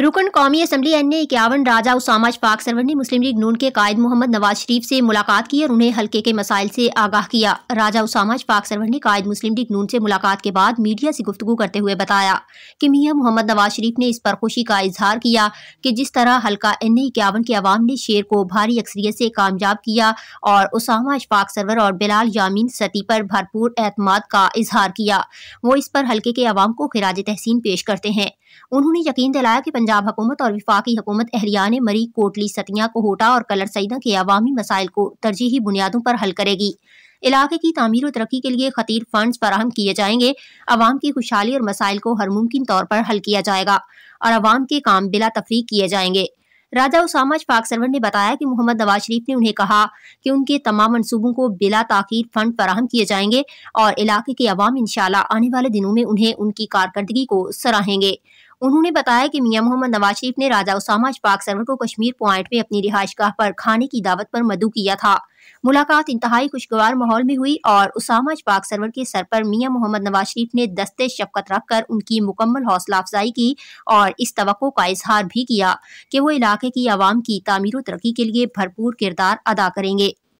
रुकन कौमी assembly N ने इक्यावन राजा उसामा शफाक सरवर ने मुस्लिम लीग नून के कायद मोहम्मद नवाज शरीफ से मुलाकात की और उन्हें हल्के के मसाइल से आगाह किया राजा उसामा शफाक सरवर ने कायद मुस्लिम लीग नून से मुलाकात के बाद मीडिया से गुफ्तु करते हुए बताया कि मियाँ मोहम्मद नवाज शरीफ ने इस पर खुशी का इजहार किया कि जिस तरह हल्का एन ए इक्यावन के अवाम ने शेर को भारी अक्सरियत से कामयाब किया और उसामा शफाक सरवर और बिलाल यामीन सती पर भरपूर एतमाद का इजहार किया वो इस पर हल्के के अवाम को खराज तहसीन पेश करते हैं उन्होंने यकीन दिलाया कि पंजाब हुकूमत और विफाकी हुकूमत ने मरी कोटली सतिया कोहोटा और कलर सईदा के अवामी मसाइल को तरजीही बुनियादों पर हल करेगी इलाके की तमीर व तरक्की के लिए खतर फंड फराहम किए जाएंगे अवाम की खुशहाली और मसाइल को हर मुमकिन तौर पर हल किया जाएगा और अवाम के काम बिला तफरी किए जाएंगे राजा उसामा शफाक सरवर ने बताया कि मोहम्मद नवाज शरीफ ने उन्हें कहा कि उनके तमाम मनसूबों को बिला ताखीर फंड फराहम किए जाएंगे और इलाके के अवाम इनशाला आने वाले दिनों में उन्हें उनकी कारकर्दगी को सराहेंगे उन्होंने बताया कि मियां मोहम्मद नवाज शरीफ ने राजा उसामा शफाक सरवर को कश्मीर पॉइंट में अपनी रिहाइश गाह पर खाने की दावत पर मदू किया था मुलाकात इंतहाई खुशगवार माहौल में हुई और उसामा पाक सरवर के सर पर मियाँ मोहम्मद नवाज शरीफ ने दस्ते शफकत रखकर उनकी मुकम्मल हौसला अफजाई की और इस तो का इजहार भी किया कि वो इलाके की आवाम की तमीर तरक्की के लिए भरपूर किरदार अदा करेंगे